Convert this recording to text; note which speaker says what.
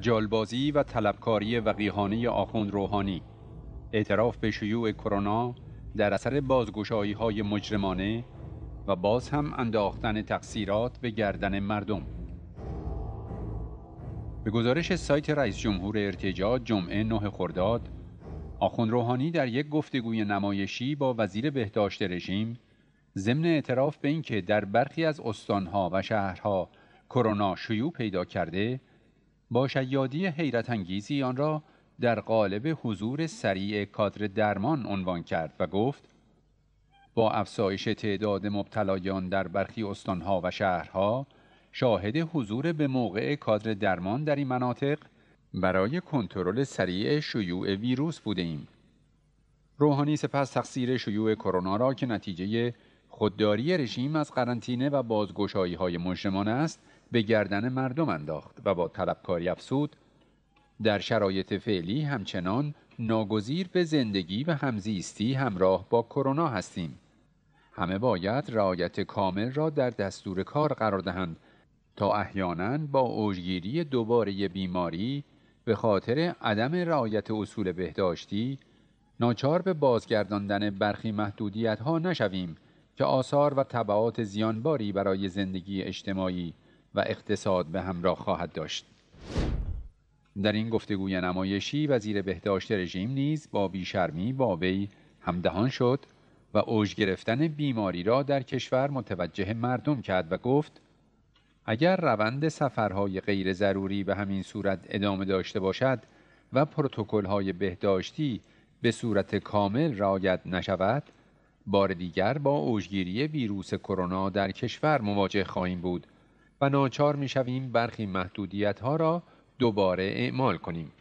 Speaker 1: جالبازی و طلبکاری وقیهانه آخوند روحانی اعتراف به شیوع کرونا در اثر بازگشایی های مجرمانه و باز هم انداختن تقصیرات به گردن مردم به گزارش سایت رئیس جمهور ارتجاد جمعه نه خرداد آخوند روحانی در یک گفتگوی نمایشی با وزیر بهداشت رژیم ضمن اعتراف به اینکه در برخی از استانها و شهرها کرونا شیوع پیدا کرده با شیادی حیرت انگیزی آن را در قالب حضور سریع کادر درمان عنوان کرد و گفت با افزایش تعداد مبتلایان در برخی استانها و شهرها شاهد حضور به موقع کادر درمان در این مناطق برای کنترل سریع شیوع ویروس بوده ایم. روحانی سپس تقصیر شیوع کرونا را که نتیجه خودداری رژیم از قرنطینه و بازگشایی های مجرمانه است به گردن مردم انداخت و با طلبکاری افسود در شرایط فعلی همچنان ناگزیر به زندگی و همزیستی همراه با کرونا هستیم همه باید رعایت کامل را در دستور کار قرار دهند تا احیانا با اوجگیری دوباره بیماری به خاطر عدم رعایت اصول بهداشتی ناچار به بازگرداندن برخی محدودیت ها نشویم که آثار و طبعات زیانباری برای زندگی اجتماعی و اقتصاد به همراه خواهد داشت. در این گفتگوی نمایشی وزیر بهداشت رژیم نیز با بیشرمی با وی همدهان شد و اوج گرفتن بیماری را در کشور متوجه مردم کرد و گفت اگر روند سفرهای غیر ضروری به همین صورت ادامه داشته باشد و پروتکل‌های بهداشتی به صورت کامل رعایت نشود بار دیگر با اوجگیری ویروس کرونا در کشور مواجه خواهیم بود و ناچار میشویم برخی محدودیت ها را دوباره اعمال کنیم.